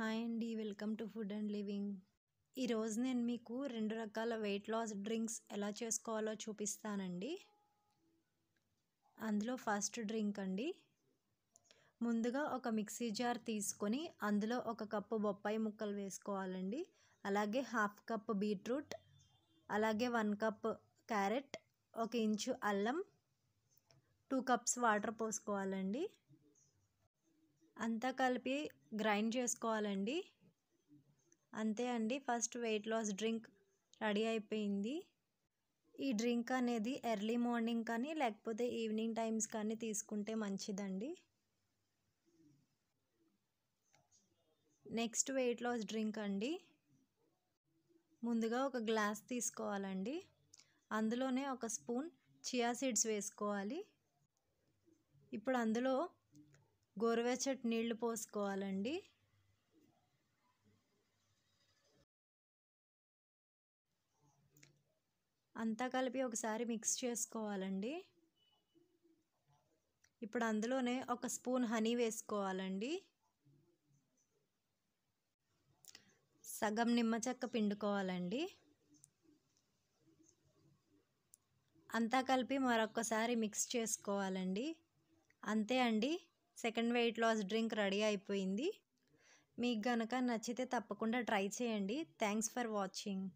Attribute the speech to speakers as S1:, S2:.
S1: hi అండి welcome to food and living ఈరోజు నేను మీకు రెండు రకాల వెయిట్ లాస్ డ్రింక్స్ ఎలా చేసుకోవాలో చూపిస్తానండి అందులో ఫస్ట్ డ్రింక్ అండి ముందుగా ఒక మిక్సీ జార్ తీసుకొని అందులో ఒక కప్పు బొప్పాయి ముక్కలు వేసుకోవాలండి అలాగే హాఫ్ కప్ బీట్రూట్ అలాగే వన్ కప్ క్యారెట్ ఒక ఇంచు అల్లం టూ కప్స్ వాటర్ పోసుకోవాలండి అంతా కలిపి గ్రైండ్ చేసుకోవాలండి అంతే అండి first weight loss drink ready అయిపోయింది ఈ డ్రింక్ అనేది ఎర్లీ మార్నింగ్ కానీ లేకపోతే ఈవినింగ్ టైమ్స్ కానీ తీసుకుంటే మంచిదండి నెక్స్ట్ వెయిట్ లాస్ డ్రింక్ అండి ముందుగా ఒక గ్లాస్ తీసుకోవాలండి అందులోనే ఒక స్పూన్ చియా సీడ్స్ వేసుకోవాలి ఇప్పుడు అందులో గోరువెచ్చటి నీళ్లు పోసుకోవాలండి అంతా కలిపి ఒకసారి మిక్స్ చేసుకోవాలండి ఇప్పుడు అందులోనే ఒక స్పూన్ హనీ వేసుకోవాలండి సగం నిమ్మ చెక్క పిండుకోవాలండి అంతా కలిపి మరొకసారి మిక్స్ చేసుకోవాలండి అంతే అండి second weight loss drink ready అయిపోయింది మీకు కనుక నచ్చితే తప్పకుండా ట్రై చేయండి థ్యాంక్స్ ఫర్ వాచింగ్